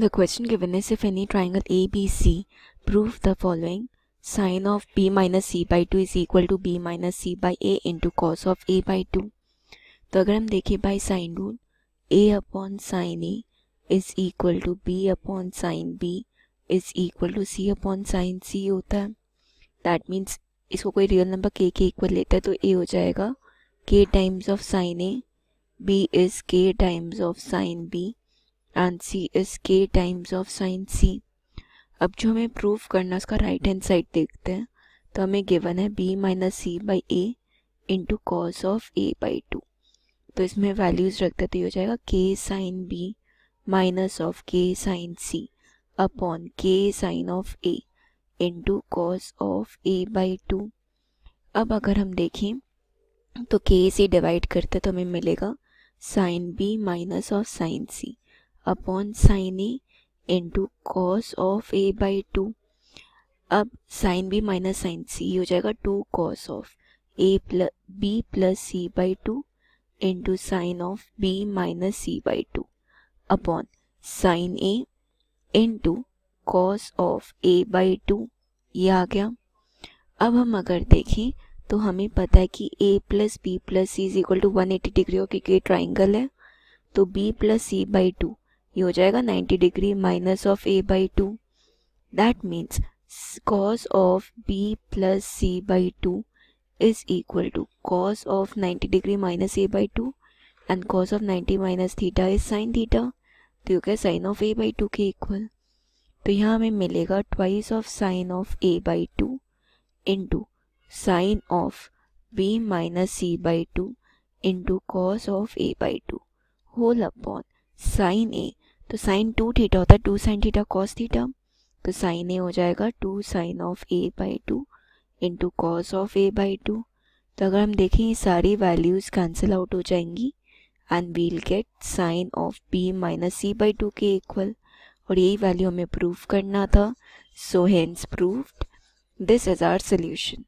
The question given is if any triangle ABC prove the following sine of b minus c by 2 is equal to b minus c by a into cos of a by 2 तो अगर हम देखें by sine rule a upon sine a is equal to b upon sine b is equal to c upon sine c होता है that means इसको कोई real number k के इक्वल लेता है तो a हो जाएगा k times of sine a b is k times of sine b and C is K times of sine C अब जो हमें प्रूफ करना है उसका राइट हैंड साइड देखते हैं तो हमें गिवन है B minus C by A into cos of A by two तो इसमें वैल्यूज़ रखते तो ये हो जाएगा K sine B minus of K sine C upon K sine of A into cos of A by two अब अगर हम देखें तो के से डिवाइड करते तो हमें मिलेगा sine B minus of sine C upon sine A into cos of A by two अब sine B minus sine C हो जाएगा two cos of A plus B plus C by two into sine of B minus C by two upon sine A into cos of A by two ये आ गया अब हम अगर देखें तो हमें पता है कि A plus B plus C is equal to one eighty degree हो क्योंकि ट्राइंगल है तो B plus C by two ये हो जाएगा 90 degree minus of A by two that means cos of B plus C by two is equal to cos of 90 degree minus A by two and cos of 90 minus theta is sine theta तो यू क्या sine of A by two के equal तो यहाँ हमें मिलेगा twice of sine of A by two into sine of B minus C by two into cos of A by two whole upon sine A तो sine two theta होता है two sine theta cos theta तो sine A हो जाएगा two sine of A by two into cos of A by two तो अगर हम देखें ये सारी वैल्यूज़ कैंसिल आउट हो जाएंगी and we'll get sine of B minus C by two के इक्वल और यही वैल्यू हमें प्रूव करना था so hence proved this is our solution